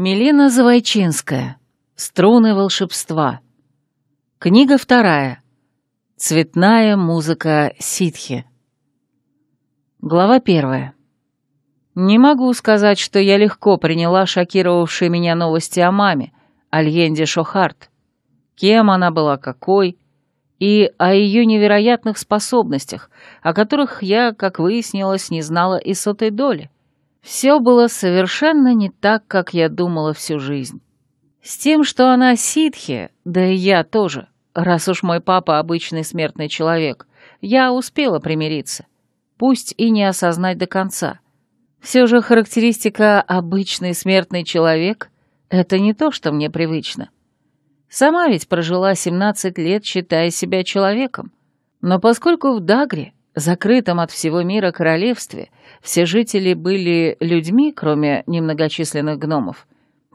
Милена Завойчинская. Струны волшебства. Книга вторая. Цветная музыка ситхи. Глава первая. Не могу сказать, что я легко приняла шокировавшие меня новости о маме, Альенде Шохарт. Кем она была, какой, и о ее невероятных способностях, о которых я, как выяснилось, не знала и сотой доли. Все было совершенно не так, как я думала всю жизнь. С тем, что она ситхи, да и я тоже, раз уж мой папа обычный смертный человек, я успела примириться, пусть и не осознать до конца. Все же характеристика «обычный смертный человек» — это не то, что мне привычно. Сама ведь прожила 17 лет, считая себя человеком. Но поскольку в Дагре закрытом от всего мира королевстве все жители были людьми, кроме немногочисленных гномов,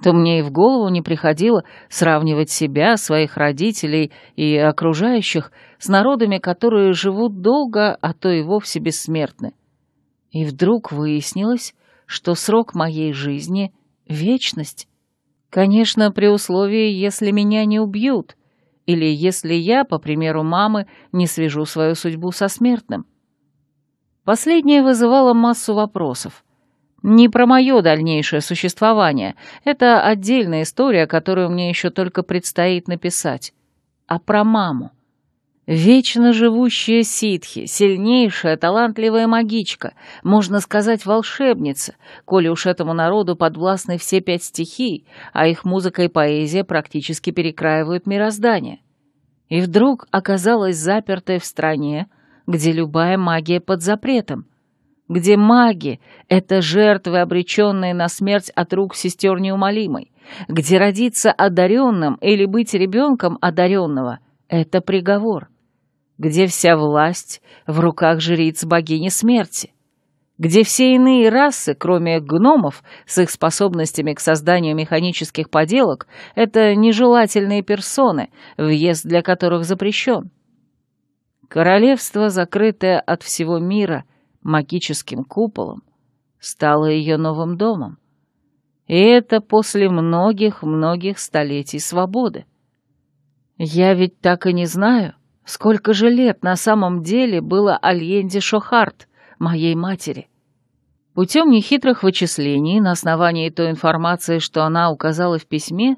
то мне и в голову не приходило сравнивать себя, своих родителей и окружающих с народами, которые живут долго, а то и вовсе бессмертны. И вдруг выяснилось, что срок моей жизни — вечность. Конечно, при условии, если меня не убьют, или если я, по примеру мамы, не свяжу свою судьбу со смертным. Последнее вызывало массу вопросов. Не про мое дальнейшее существование, это отдельная история, которую мне еще только предстоит написать, а про маму. Вечно живущая ситхи, сильнейшая, талантливая магичка, можно сказать, волшебница, коли уж этому народу подвластны все пять стихий, а их музыка и поэзия практически перекраивают мироздание. И вдруг оказалась запертой в стране, где любая магия под запретом, где маги — это жертвы, обреченные на смерть от рук сестер неумолимой, где родиться одаренным или быть ребенком одаренного — это приговор, где вся власть в руках жриц богини смерти, где все иные расы, кроме гномов, с их способностями к созданию механических поделок, это нежелательные персоны, въезд для которых запрещен. Королевство, закрытое от всего мира магическим куполом, стало ее новым домом. И это после многих-многих столетий свободы. Я ведь так и не знаю, сколько же лет на самом деле было Альенде Шохарт, моей матери. Путем нехитрых вычислений на основании той информации, что она указала в письме,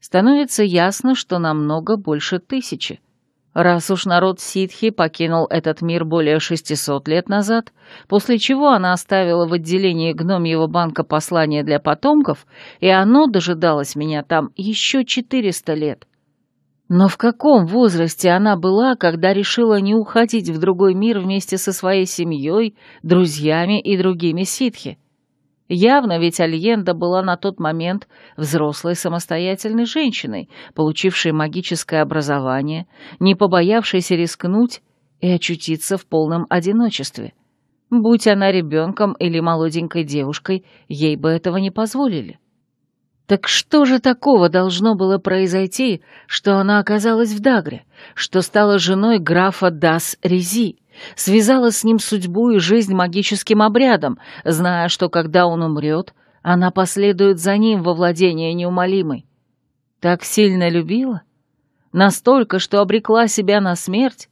становится ясно, что намного больше тысячи — Раз уж народ ситхи покинул этот мир более 600 лет назад, после чего она оставила в отделении гномьего банка послание для потомков, и оно дожидалось меня там еще 400 лет. Но в каком возрасте она была, когда решила не уходить в другой мир вместе со своей семьей, друзьями и другими ситхи? Явно ведь Альенда была на тот момент взрослой самостоятельной женщиной, получившей магическое образование, не побоявшейся рискнуть и очутиться в полном одиночестве. Будь она ребенком или молоденькой девушкой, ей бы этого не позволили. Так что же такого должно было произойти, что она оказалась в Дагре, что стала женой графа Дас Рези? связала с ним судьбу и жизнь магическим обрядом, зная, что когда он умрет, она последует за ним во владение неумолимой. Так сильно любила? Настолько, что обрекла себя на смерть?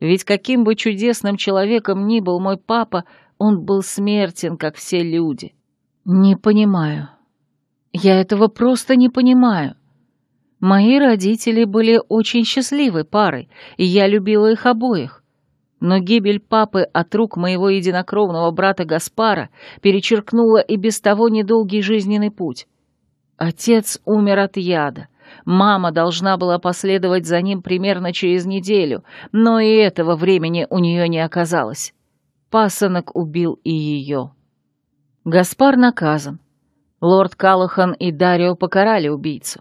Ведь каким бы чудесным человеком ни был мой папа, он был смертен, как все люди. Не понимаю. Я этого просто не понимаю. Мои родители были очень счастливой парой, и я любила их обоих. Но гибель папы от рук моего единокровного брата Гаспара перечеркнула и без того недолгий жизненный путь. Отец умер от яда. Мама должна была последовать за ним примерно через неделю, но и этого времени у нее не оказалось. Пасынок убил и ее. Гаспар наказан. Лорд Калахан и Дарио покарали убийцу.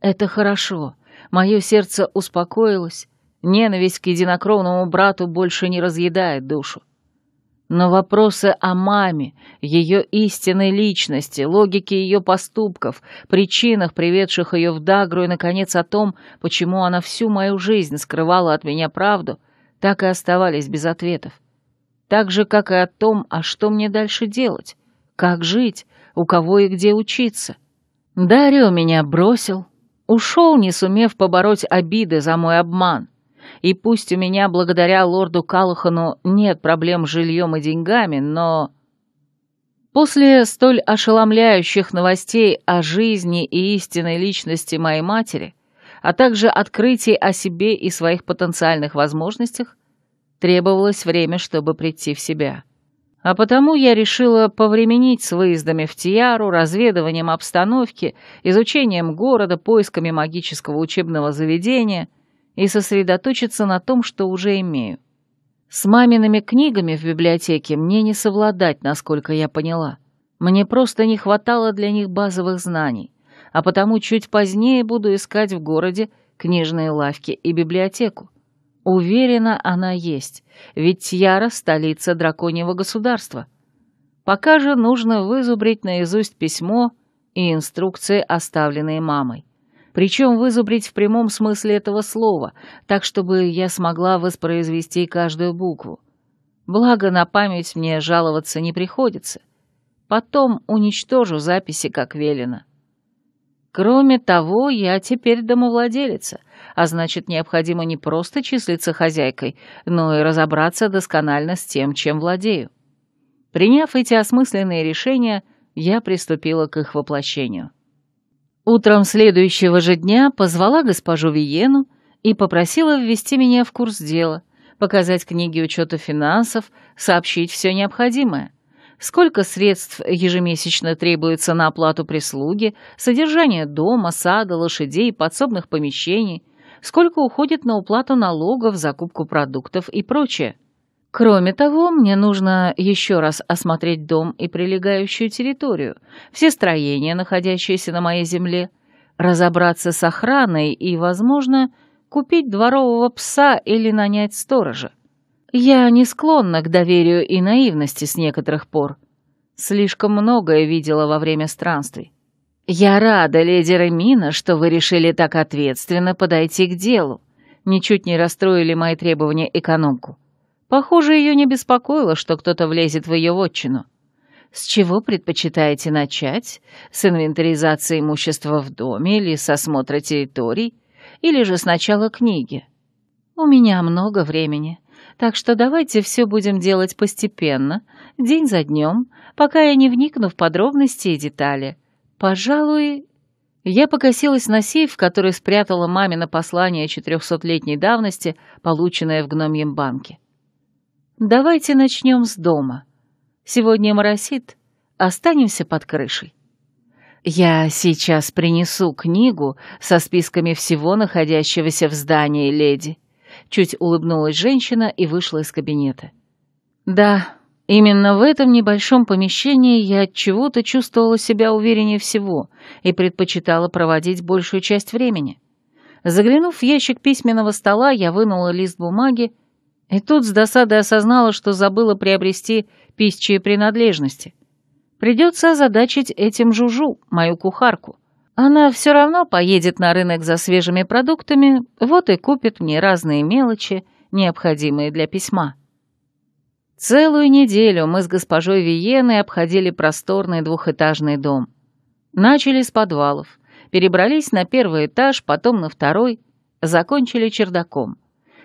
Это хорошо. Мое сердце успокоилось, Ненависть к единокровному брату больше не разъедает душу. Но вопросы о маме, ее истинной личности, логике ее поступков, причинах, приведших ее в Дагру и, наконец, о том, почему она всю мою жизнь скрывала от меня правду, так и оставались без ответов. Так же, как и о том, а что мне дальше делать, как жить, у кого и где учиться. Дарио меня бросил, ушел, не сумев побороть обиды за мой обман — и пусть у меня, благодаря лорду Калахану, нет проблем с жильем и деньгами, но... После столь ошеломляющих новостей о жизни и истинной личности моей матери, а также открытий о себе и своих потенциальных возможностях, требовалось время, чтобы прийти в себя. А потому я решила повременить с выездами в Тиару, разведыванием обстановки, изучением города, поисками магического учебного заведения — и сосредоточиться на том, что уже имею. С мамиными книгами в библиотеке мне не совладать, насколько я поняла. Мне просто не хватало для них базовых знаний, а потому чуть позднее буду искать в городе книжные лавки и библиотеку. Уверена, она есть, ведь Яра — столица драконьего государства. Пока же нужно вызубрить наизусть письмо и инструкции, оставленные мамой причем вызубрить в прямом смысле этого слова, так чтобы я смогла воспроизвести каждую букву. Благо, на память мне жаловаться не приходится. Потом уничтожу записи, как велено. Кроме того, я теперь домовладелица, а значит, необходимо не просто числиться хозяйкой, но и разобраться досконально с тем, чем владею. Приняв эти осмысленные решения, я приступила к их воплощению. Утром следующего же дня позвала госпожу Виену и попросила ввести меня в курс дела, показать книги учета финансов, сообщить все необходимое. Сколько средств ежемесячно требуется на оплату прислуги, содержание дома, сада, лошадей, подсобных помещений, сколько уходит на уплату налогов, закупку продуктов и прочее. Кроме того, мне нужно еще раз осмотреть дом и прилегающую территорию, все строения, находящиеся на моей земле, разобраться с охраной и, возможно, купить дворового пса или нанять сторожа. Я не склонна к доверию и наивности с некоторых пор. Слишком многое видела во время странствий. «Я рада, леди Ремина, что вы решили так ответственно подойти к делу. Ничуть не расстроили мои требования экономку. Похоже, ее не беспокоило, что кто-то влезет в ее отчину. С чего предпочитаете начать? С инвентаризации имущества в доме или с осмотра территорий? Или же сначала книги? У меня много времени, так что давайте все будем делать постепенно, день за днем, пока я не вникну в подробности и детали. Пожалуй... Я покосилась на сейф, в который спрятала мамино послание четырехсотлетней давности, полученное в гномьем банке. Давайте начнем с дома. Сегодня моросит, останемся под крышей. Я сейчас принесу книгу со списками всего находящегося в здании, леди. Чуть улыбнулась женщина и вышла из кабинета. Да, именно в этом небольшом помещении я от чего-то чувствовала себя увереннее всего и предпочитала проводить большую часть времени. Заглянув в ящик письменного стола, я вынула лист бумаги и тут с досадой осознала, что забыла приобрести пищи принадлежности. Придется озадачить этим Жужу, мою кухарку. Она все равно поедет на рынок за свежими продуктами, вот и купит мне разные мелочи, необходимые для письма. Целую неделю мы с госпожой Виеной обходили просторный двухэтажный дом. Начали с подвалов, перебрались на первый этаж, потом на второй, закончили чердаком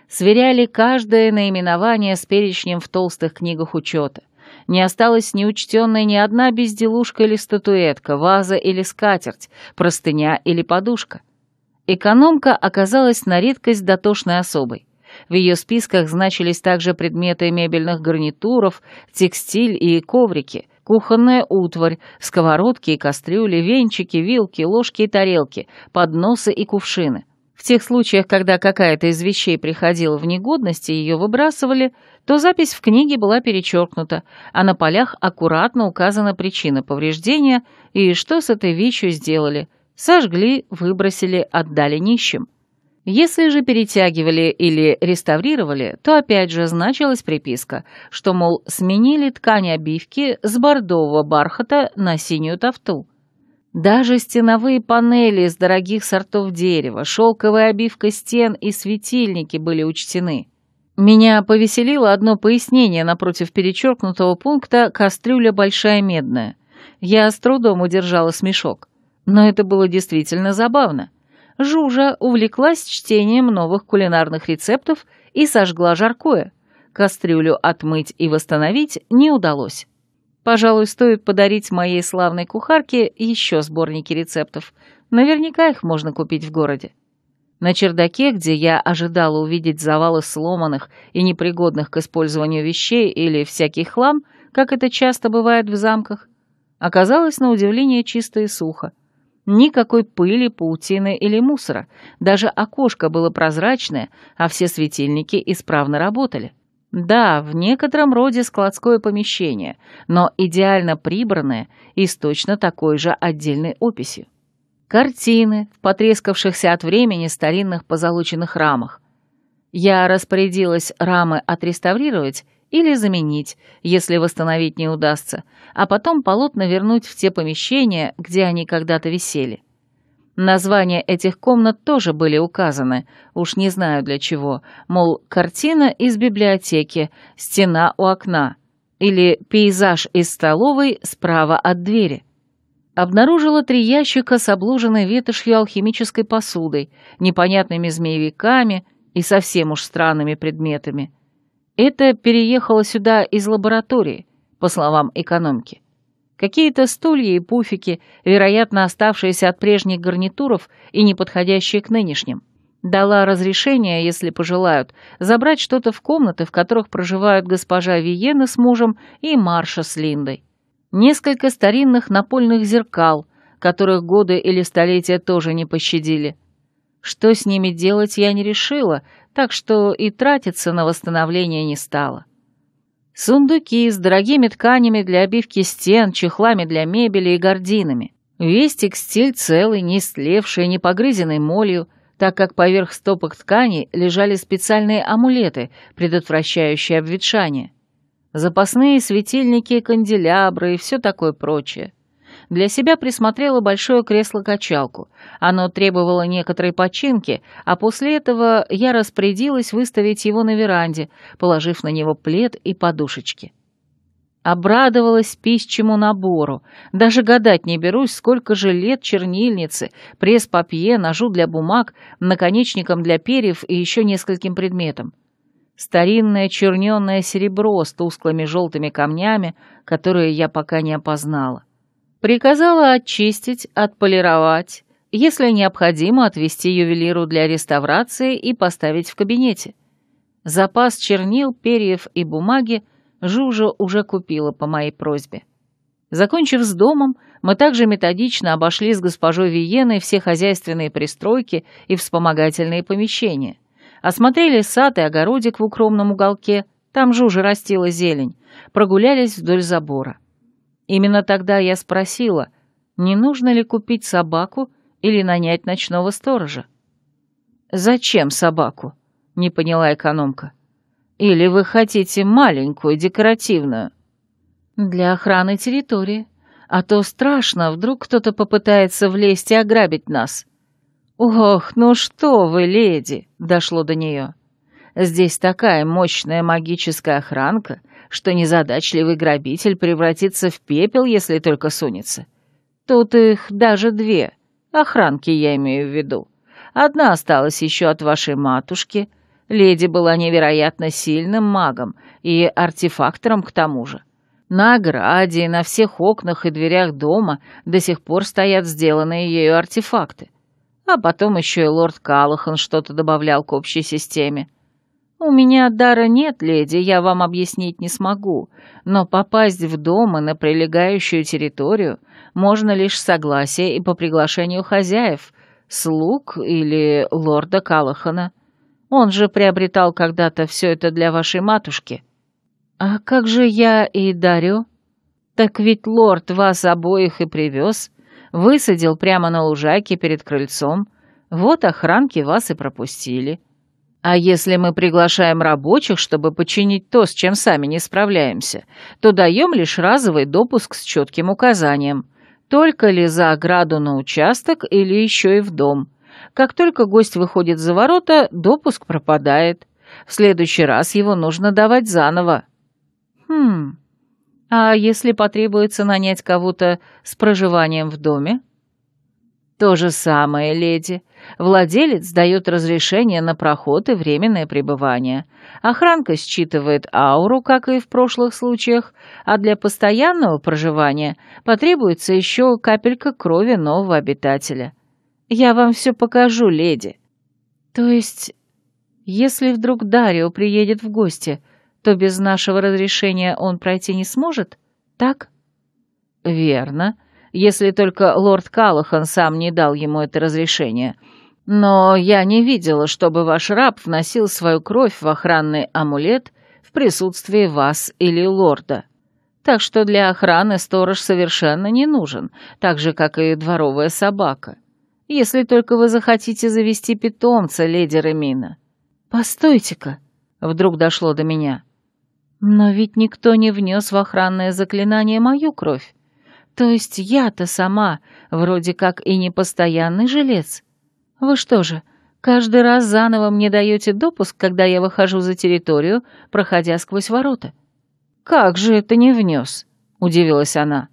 сверяли каждое наименование с перечнем в толстых книгах учета. Не осталось неучтенной ни одна безделушка или статуэтка, ваза или скатерть, простыня или подушка. Экономка оказалась на редкость дотошной особой. В ее списках значились также предметы мебельных гарнитуров, текстиль и коврики, кухонная утварь, сковородки и кастрюли, венчики, вилки, ложки и тарелки, подносы и кувшины. В тех случаях, когда какая-то из вещей приходила в негодность и ее выбрасывали, то запись в книге была перечеркнута, а на полях аккуратно указана причина повреждения и что с этой вещью сделали – сожгли, выбросили, отдали нищим. Если же перетягивали или реставрировали, то опять же значилась приписка, что, мол, сменили ткань обивки с бордового бархата на синюю тафту – даже стеновые панели из дорогих сортов дерева, шелковая обивка стен и светильники были учтены. Меня повеселило одно пояснение напротив перечеркнутого пункта «кастрюля большая медная». Я с трудом удержала смешок. Но это было действительно забавно. Жужа увлеклась чтением новых кулинарных рецептов и сожгла жаркое. Кастрюлю отмыть и восстановить не удалось. Пожалуй, стоит подарить моей славной кухарке еще сборники рецептов. Наверняка их можно купить в городе. На чердаке, где я ожидала увидеть завалы сломанных и непригодных к использованию вещей или всякий хлам, как это часто бывает в замках, оказалось на удивление чисто и сухо. Никакой пыли, паутины или мусора. Даже окошко было прозрачное, а все светильники исправно работали. Да, в некотором роде складское помещение, но идеально прибранное и с точно такой же отдельной описью. Картины в потрескавшихся от времени старинных позолоченных рамах. Я распорядилась рамы отреставрировать или заменить, если восстановить не удастся, а потом полотна вернуть в те помещения, где они когда-то висели. Названия этих комнат тоже были указаны, уж не знаю для чего, мол, картина из библиотеки, стена у окна или пейзаж из столовой справа от двери. Обнаружила три ящика с облуженной ветошью алхимической посудой, непонятными змеевиками и совсем уж странными предметами. Это переехало сюда из лаборатории, по словам экономки. Какие-то стулья и пуфики, вероятно, оставшиеся от прежних гарнитуров и не подходящие к нынешним. Дала разрешение, если пожелают, забрать что-то в комнаты, в которых проживают госпожа Виена с мужем и Марша с Линдой. Несколько старинных напольных зеркал, которых годы или столетия тоже не пощадили. Что с ними делать, я не решила, так что и тратиться на восстановление не стала. Сундуки с дорогими тканями для обивки стен, чехлами для мебели и гординами. Весь текстиль целый, не истлевший, не погрызенный молью, так как поверх стопок тканей лежали специальные амулеты, предотвращающие обветшание. Запасные светильники, канделябры и все такое прочее для себя присмотрела большое кресло-качалку. Оно требовало некоторой починки, а после этого я распорядилась выставить его на веранде, положив на него плед и подушечки. Обрадовалась пищему набору. Даже гадать не берусь, сколько же лет чернильницы, пресс-папье, ножу для бумаг, наконечником для перьев и еще нескольким предметам. Старинное черненное серебро с тусклыми желтыми камнями, которые я пока не опознала. Приказала очистить, отполировать, если необходимо, отвести ювелиру для реставрации и поставить в кабинете. Запас чернил, перьев и бумаги Жужа уже купила по моей просьбе. Закончив с домом, мы также методично обошли с госпожой Виеной все хозяйственные пристройки и вспомогательные помещения. Осмотрели сад и огородик в укромном уголке, там Жужа растила зелень, прогулялись вдоль забора. Именно тогда я спросила, не нужно ли купить собаку или нанять ночного сторожа. «Зачем собаку?» — не поняла экономка. «Или вы хотите маленькую, декоративную?» «Для охраны территории. А то страшно, вдруг кто-то попытается влезть и ограбить нас». «Ох, ну что вы, леди!» — дошло до нее. «Здесь такая мощная магическая охранка, что незадачливый грабитель превратится в пепел, если только сунется. Тут их даже две, охранки я имею в виду. Одна осталась еще от вашей матушки. Леди была невероятно сильным магом и артефактором к тому же. На ограде и на всех окнах и дверях дома до сих пор стоят сделанные ею артефакты. А потом еще и лорд Калахан что-то добавлял к общей системе. «У меня дара нет, леди, я вам объяснить не смогу, но попасть в дом и на прилегающую территорию можно лишь с согласия и по приглашению хозяев, слуг или лорда Калахана. Он же приобретал когда-то все это для вашей матушки». «А как же я и дарю?» «Так ведь лорд вас обоих и привез, высадил прямо на лужайке перед крыльцом, вот охранки вас и пропустили». А если мы приглашаем рабочих, чтобы починить то, с чем сами не справляемся, то даем лишь разовый допуск с четким указанием. Только ли за ограду на участок или еще и в дом. Как только гость выходит за ворота, допуск пропадает. В следующий раз его нужно давать заново. Хм. А если потребуется нанять кого-то с проживанием в доме? То же самое, леди. Владелец дает разрешение на проход и временное пребывание. Охранка считывает ауру, как и в прошлых случаях, а для постоянного проживания потребуется еще капелька крови нового обитателя. Я вам все покажу, леди. То есть, если вдруг Дарио приедет в гости, то без нашего разрешения он пройти не сможет, так? Верно. Верно если только лорд Калахан сам не дал ему это разрешение. Но я не видела, чтобы ваш раб вносил свою кровь в охранный амулет в присутствии вас или лорда. Так что для охраны сторож совершенно не нужен, так же, как и дворовая собака. Если только вы захотите завести питомца, леди Ремина. Постойте-ка, вдруг дошло до меня. Но ведь никто не внес в охранное заклинание мою кровь. То есть я-то сама вроде как и не постоянный жилец. Вы что же, каждый раз заново мне даете допуск, когда я выхожу за территорию, проходя сквозь ворота?» «Как же это не внес?» — удивилась она.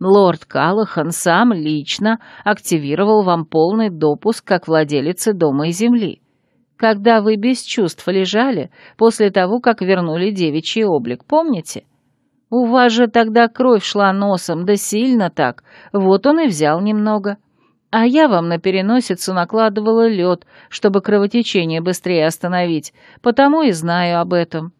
«Лорд Калахан сам лично активировал вам полный допуск как владелицы дома и земли, когда вы без чувств лежали после того, как вернули девичий облик, помните?» У вас же тогда кровь шла носом, да сильно так. Вот он и взял немного. А я вам на переносицу накладывала лед, чтобы кровотечение быстрее остановить, потому и знаю об этом».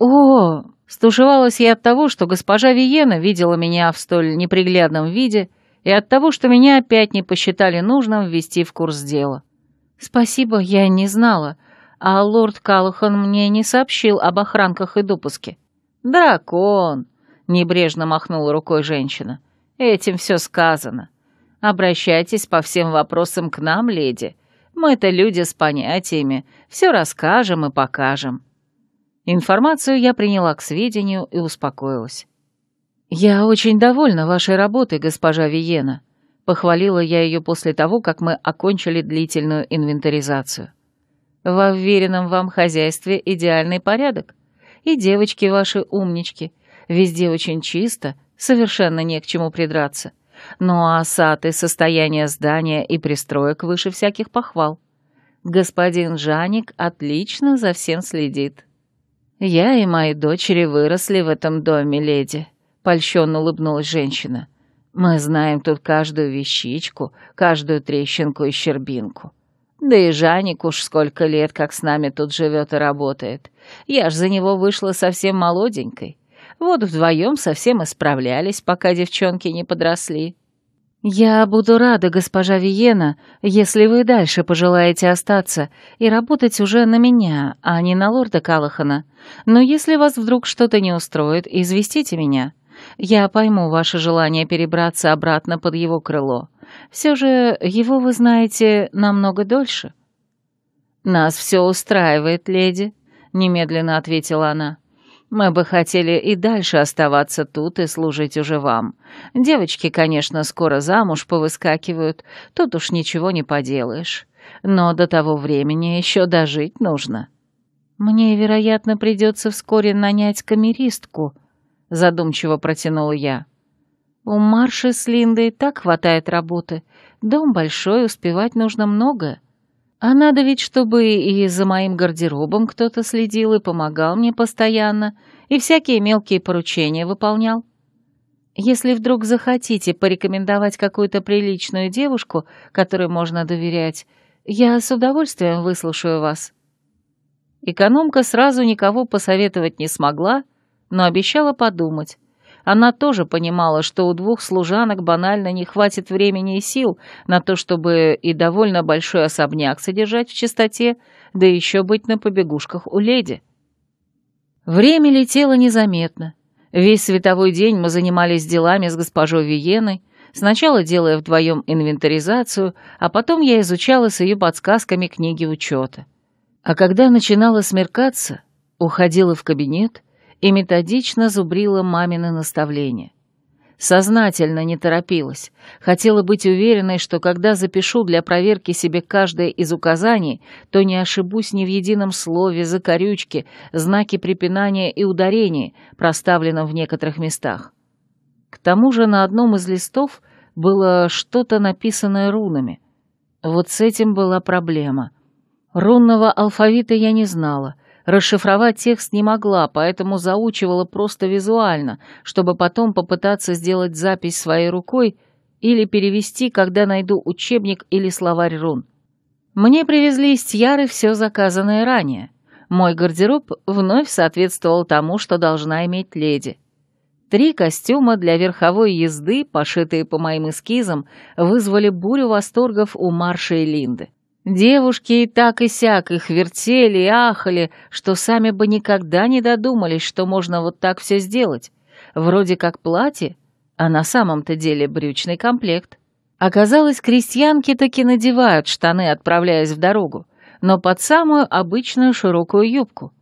«О!» — стушевалась я от того, что госпожа Виена видела меня в столь неприглядном виде, и от того, что меня опять не посчитали нужным ввести в курс дела. «Спасибо, я не знала, а лорд Каллахан мне не сообщил об охранках и допуске. «Дракон!» — небрежно махнула рукой женщина. «Этим все сказано. Обращайтесь по всем вопросам к нам, леди. Мы-то люди с понятиями, все расскажем и покажем». Информацию я приняла к сведению и успокоилась. «Я очень довольна вашей работой, госпожа Виена», — похвалила я ее после того, как мы окончили длительную инвентаризацию. «Во вверенном вам хозяйстве идеальный порядок и девочки ваши умнички. Везде очень чисто, совершенно не к чему придраться. Ну а и состояние здания и пристроек выше всяких похвал. Господин Жаник отлично за всем следит. Я и мои дочери выросли в этом доме, леди, польщенно улыбнулась женщина. Мы знаем тут каждую вещичку, каждую трещинку и щербинку. Да и Жаник уж сколько лет, как с нами тут живет и работает. Я ж за него вышла совсем молоденькой. Вот вдвоем совсем исправлялись, пока девчонки не подросли. «Я буду рада, госпожа Виена, если вы дальше пожелаете остаться и работать уже на меня, а не на лорда Калахана. Но если вас вдруг что-то не устроит, известите меня. Я пойму ваше желание перебраться обратно под его крыло. Все же его вы знаете намного дольше». «Нас все устраивает, леди», — немедленно ответила она. «Мы бы хотели и дальше оставаться тут и служить уже вам. Девочки, конечно, скоро замуж повыскакивают, тут уж ничего не поделаешь. Но до того времени еще дожить нужно». «Мне, вероятно, придется вскоре нанять камеристку», — задумчиво протянула я. У Марши с Линдой так хватает работы. Дом большой, успевать нужно многое. А надо ведь, чтобы и за моим гардеробом кто-то следил и помогал мне постоянно, и всякие мелкие поручения выполнял. Если вдруг захотите порекомендовать какую-то приличную девушку, которой можно доверять, я с удовольствием выслушаю вас». Экономка сразу никого посоветовать не смогла, но обещала подумать, она тоже понимала, что у двух служанок банально не хватит времени и сил на то, чтобы и довольно большой особняк содержать в чистоте, да еще быть на побегушках у леди. Время летело незаметно. Весь световой день мы занимались делами с госпожой Виеной, сначала делая вдвоем инвентаризацию, а потом я изучала с ее подсказками книги учета. А когда начинало смеркаться, уходила в кабинет — и методично зубрила мамины наставления. Сознательно не торопилась, хотела быть уверенной, что когда запишу для проверки себе каждое из указаний, то не ошибусь ни в едином слове, закорючке, знаке препинания и ударении, проставленном в некоторых местах. К тому же на одном из листов было что-то написанное рунами. Вот с этим была проблема. Рунного алфавита я не знала — Расшифровать текст не могла, поэтому заучивала просто визуально, чтобы потом попытаться сделать запись своей рукой или перевести, когда найду учебник или словарь рун. Мне привезли из Тьяры все заказанное ранее. Мой гардероб вновь соответствовал тому, что должна иметь леди. Три костюма для верховой езды, пошитые по моим эскизам, вызвали бурю восторгов у Марши и Линды. Девушки и так и сяк их вертели и ахали, что сами бы никогда не додумались, что можно вот так все сделать. Вроде как платье, а на самом-то деле брючный комплект. Оказалось, крестьянки таки надевают штаны, отправляясь в дорогу, но под самую обычную широкую юбку.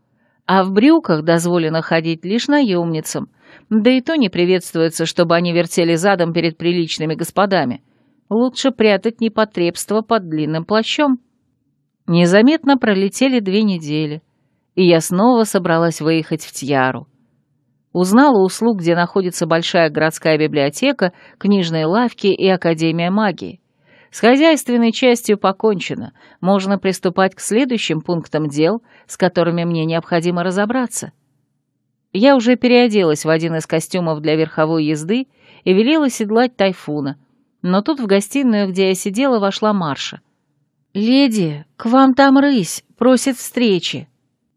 А в брюках дозволено ходить лишь наемницам, да и то не приветствуется, чтобы они вертели задом перед приличными господами — лучше прятать непотребство под длинным плащом. Незаметно пролетели две недели, и я снова собралась выехать в Тьяру. Узнала услуг, где находится большая городская библиотека, книжные лавки и Академия магии. С хозяйственной частью покончено, можно приступать к следующим пунктам дел, с которыми мне необходимо разобраться. Я уже переоделась в один из костюмов для верховой езды и велела седлать тайфуна — но тут в гостиную, где я сидела, вошла Марша. «Леди, к вам там рысь, просит встречи».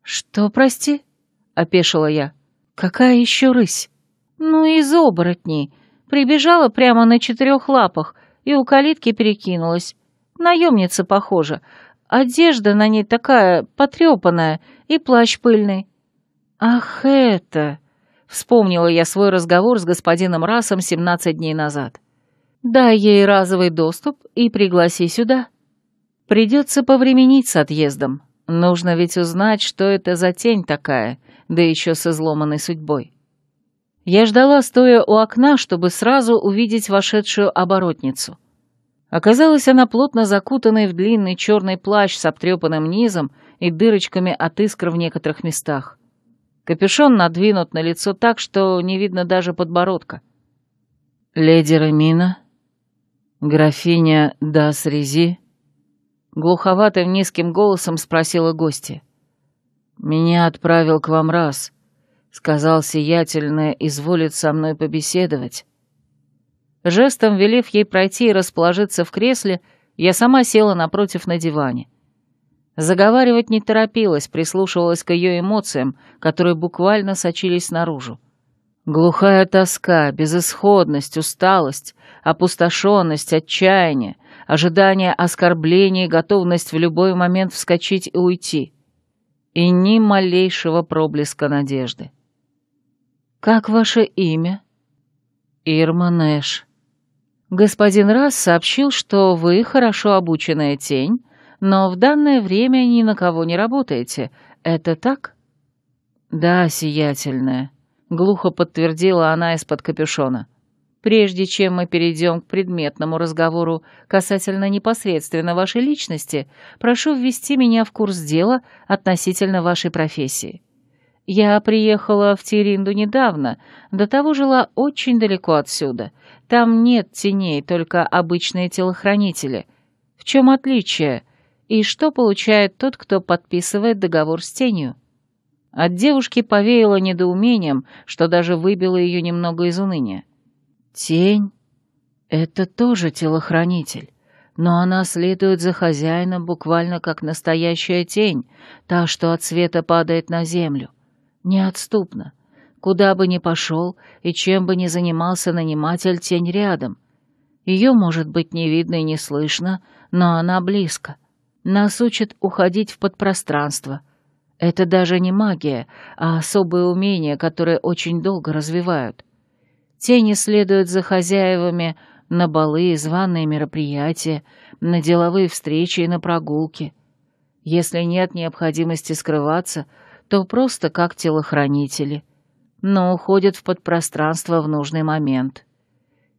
«Что, прости?» — опешила я. «Какая еще рысь?» «Ну, из оборотней. Прибежала прямо на четырех лапах и у калитки перекинулась. Наемница, похожа. Одежда на ней такая потрепанная и плащ пыльный». «Ах это!» — вспомнила я свой разговор с господином Расом семнадцать дней назад. Дай ей разовый доступ и пригласи сюда. Придется повременить с отъездом. Нужно ведь узнать, что это за тень такая, да еще с изломанной судьбой. Я ждала, стоя у окна, чтобы сразу увидеть вошедшую оборотницу. Оказалось, она плотно закутанная в длинный черный плащ с обтрепанным низом и дырочками от искр в некоторых местах. Капюшон надвинут на лицо так, что не видно даже подбородка. «Леди Рамина», «Графиня да, Дасрези?» Глуховатым низким голосом спросила гостья. «Меня отправил к вам раз», — сказал сиятельная, изволит со мной побеседовать. Жестом велев ей пройти и расположиться в кресле, я сама села напротив на диване. Заговаривать не торопилась, прислушивалась к ее эмоциям, которые буквально сочились наружу. Глухая тоска, безысходность, усталость, опустошенность, отчаяние, ожидание оскорблений, готовность в любой момент вскочить и уйти. И ни малейшего проблеска надежды. «Как ваше имя?» «Ирма Нэш». «Господин Расс сообщил, что вы хорошо обученная тень, но в данное время ни на кого не работаете. Это так?» «Да, сиятельная», глухо подтвердила она из-под капюшона. Прежде чем мы перейдем к предметному разговору касательно непосредственно вашей личности, прошу ввести меня в курс дела относительно вашей профессии. Я приехала в Тиринду недавно, до того жила очень далеко отсюда. Там нет теней, только обычные телохранители. В чем отличие? И что получает тот, кто подписывает договор с тенью?» От девушки повеяло недоумением, что даже выбило ее немного из уныния. «Тень — это тоже телохранитель, но она следует за хозяином буквально как настоящая тень, та, что от света падает на землю. Неотступно. Куда бы ни пошел и чем бы ни занимался наниматель, тень рядом. Ее, может быть, не видно и не слышно, но она близко. Нас учат уходить в подпространство — это даже не магия, а особые умения, которые очень долго развивают. Тени следуют за хозяевами на балы и званые мероприятия, на деловые встречи и на прогулки. Если нет необходимости скрываться, то просто как телохранители, но уходят в подпространство в нужный момент.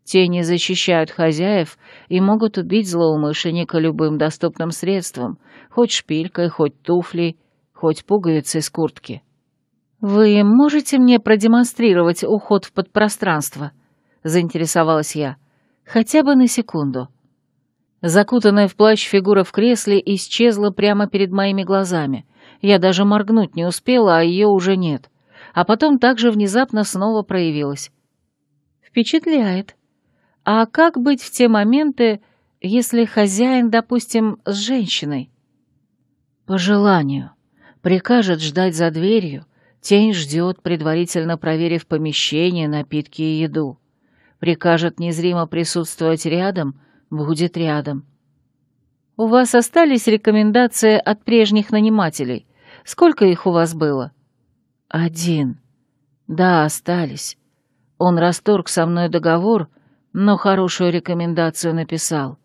Тени защищают хозяев и могут убить злоумышленника любым доступным средством, хоть шпилькой, хоть туфлей, хоть пуговицы из куртки. «Вы можете мне продемонстрировать уход в подпространство?» — заинтересовалась я. «Хотя бы на секунду». Закутанная в плащ фигура в кресле исчезла прямо перед моими глазами. Я даже моргнуть не успела, а ее уже нет. А потом также внезапно снова проявилась. «Впечатляет. А как быть в те моменты, если хозяин, допустим, с женщиной?» «По желанию», прикажет ждать за дверью, тень ждет, предварительно проверив помещение, напитки и еду. Прикажет незримо присутствовать рядом, будет рядом. «У вас остались рекомендации от прежних нанимателей? Сколько их у вас было?» «Один». «Да, остались. Он расторг со мной договор, но хорошую рекомендацию написал.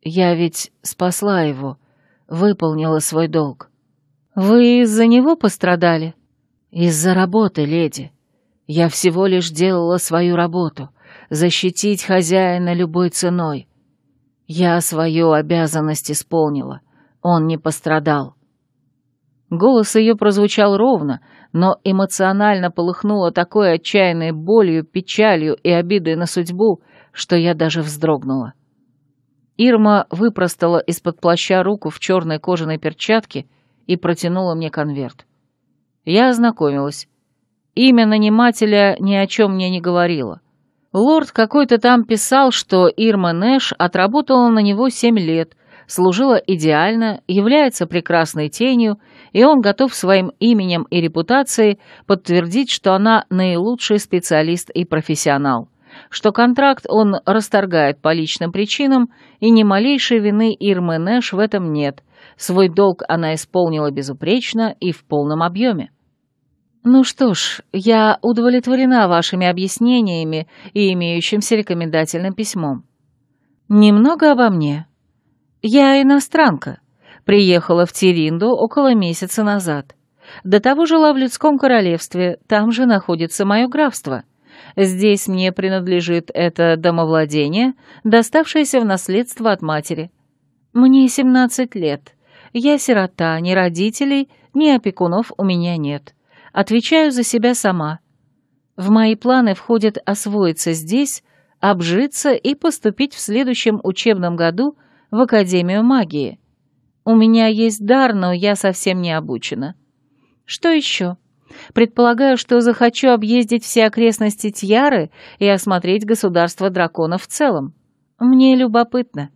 Я ведь спасла его, выполнила свой долг. «Вы из-за него пострадали?» «Из-за работы, леди. Я всего лишь делала свою работу — защитить хозяина любой ценой. Я свою обязанность исполнила. Он не пострадал». Голос ее прозвучал ровно, но эмоционально полыхнуло такой отчаянной болью, печалью и обидой на судьбу, что я даже вздрогнула. Ирма выпростала из-под плаща руку в черной кожаной перчатке — и протянула мне конверт. Я ознакомилась. Имя нанимателя ни о чем мне не говорило. Лорд какой-то там писал, что Ирма Нэш отработала на него семь лет, служила идеально, является прекрасной тенью, и он готов своим именем и репутацией подтвердить, что она наилучший специалист и профессионал, что контракт он расторгает по личным причинам, и ни малейшей вины Ирмы Нэш в этом нет, Свой долг она исполнила безупречно и в полном объеме. «Ну что ж, я удовлетворена вашими объяснениями и имеющимся рекомендательным письмом. Немного обо мне. Я иностранка. Приехала в Тиринду около месяца назад. До того жила в Людском королевстве, там же находится мое графство. Здесь мне принадлежит это домовладение, доставшееся в наследство от матери. Мне 17 лет». Я сирота, ни родителей, ни опекунов у меня нет. Отвечаю за себя сама. В мои планы входит освоиться здесь, обжиться и поступить в следующем учебном году в Академию магии. У меня есть дар, но я совсем не обучена. Что еще? Предполагаю, что захочу объездить все окрестности Тьяры и осмотреть государство драконов в целом. Мне любопытно.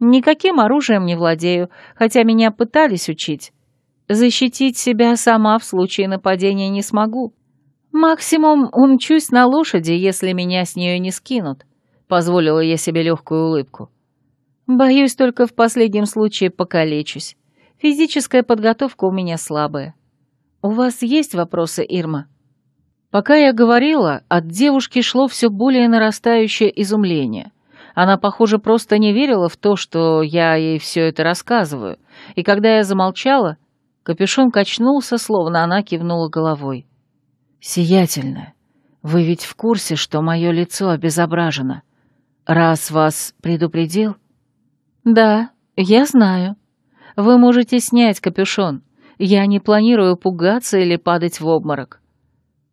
Никаким оружием не владею, хотя меня пытались учить. Защитить себя сама в случае нападения не смогу. Максимум умчусь на лошади, если меня с нее не скинут. Позволила я себе легкую улыбку. Боюсь, только в последнем случае покалечусь. Физическая подготовка у меня слабая. У вас есть вопросы, Ирма? Пока я говорила, от девушки шло все более нарастающее изумление. Она, похоже, просто не верила в то, что я ей все это рассказываю, и когда я замолчала, капюшон качнулся, словно она кивнула головой. «Сиятельно, вы ведь в курсе, что мое лицо обезображено. Раз вас предупредил?» «Да, я знаю. Вы можете снять капюшон. Я не планирую пугаться или падать в обморок».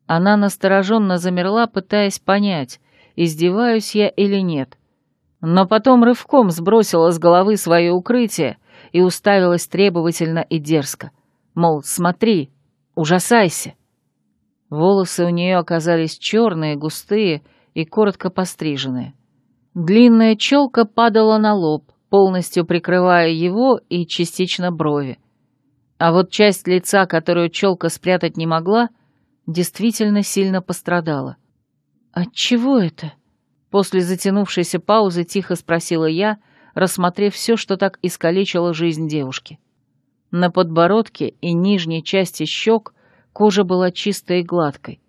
Она настороженно замерла, пытаясь понять, издеваюсь я или нет но потом рывком сбросила с головы свое укрытие и уставилась требовательно и дерзко. Мол, смотри, ужасайся. Волосы у нее оказались черные, густые и коротко постриженные. Длинная челка падала на лоб, полностью прикрывая его и частично брови. А вот часть лица, которую челка спрятать не могла, действительно сильно пострадала. «Отчего это?» После затянувшейся паузы тихо спросила я, рассмотрев все, что так искалечило жизнь девушки. На подбородке и нижней части щек кожа была чистой и гладкой.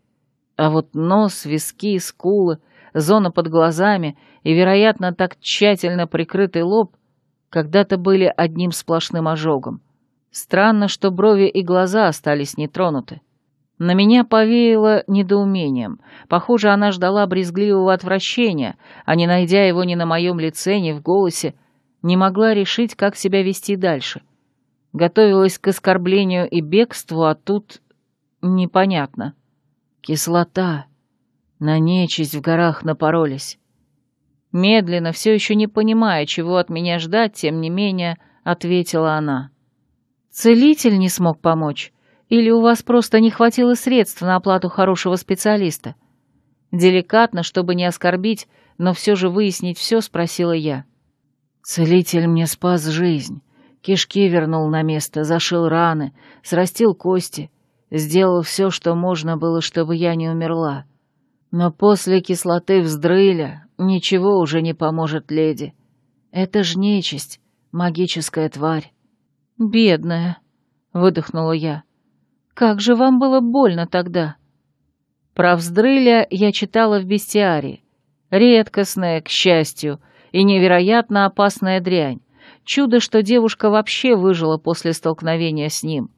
А вот нос, виски, скулы, зона под глазами и, вероятно, так тщательно прикрытый лоб когда-то были одним сплошным ожогом. Странно, что брови и глаза остались нетронуты. На меня повеяло недоумением. Похоже, она ждала брезгливого отвращения, а не найдя его ни на моем лице, ни в голосе, не могла решить, как себя вести дальше. Готовилась к оскорблению и бегству, а тут... непонятно. Кислота. На нечисть в горах напоролись. Медленно, все еще не понимая, чего от меня ждать, тем не менее, ответила она. «Целитель не смог помочь». Или у вас просто не хватило средств на оплату хорошего специалиста? Деликатно, чтобы не оскорбить, но все же выяснить все, спросила я. Целитель мне спас жизнь. Кишки вернул на место, зашил раны, срастил кости, сделал все, что можно было, чтобы я не умерла. Но после кислоты вздрыля ничего уже не поможет леди. Это ж нечисть, магическая тварь. «Бедная», — выдохнула я. Как же вам было больно тогда? Про вздрыля я читала в бестиарии. Редкостная, к счастью, и невероятно опасная дрянь. Чудо, что девушка вообще выжила после столкновения с ним.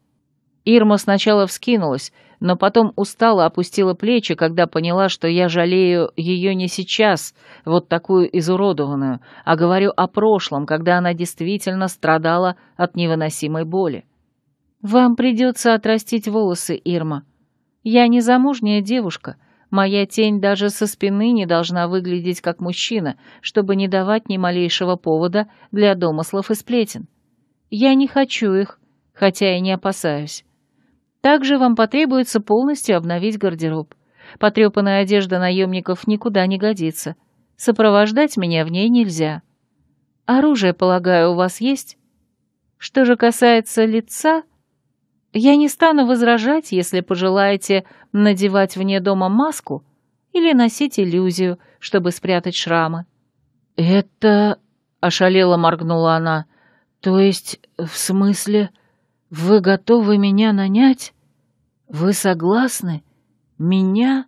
Ирма сначала вскинулась, но потом устало опустила плечи, когда поняла, что я жалею ее не сейчас, вот такую изуродованную, а говорю о прошлом, когда она действительно страдала от невыносимой боли. «Вам придется отрастить волосы, Ирма. Я не замужняя девушка. Моя тень даже со спины не должна выглядеть как мужчина, чтобы не давать ни малейшего повода для домыслов и сплетен. Я не хочу их, хотя и не опасаюсь. Также вам потребуется полностью обновить гардероб. Потрепанная одежда наемников никуда не годится. Сопровождать меня в ней нельзя. Оружие, полагаю, у вас есть? Что же касается лица, я не стану возражать, если пожелаете надевать вне дома маску или носить иллюзию, чтобы спрятать шрамы». «Это...» — ошалело моргнула она. «То есть, в смысле, вы готовы меня нанять? Вы согласны? Меня?»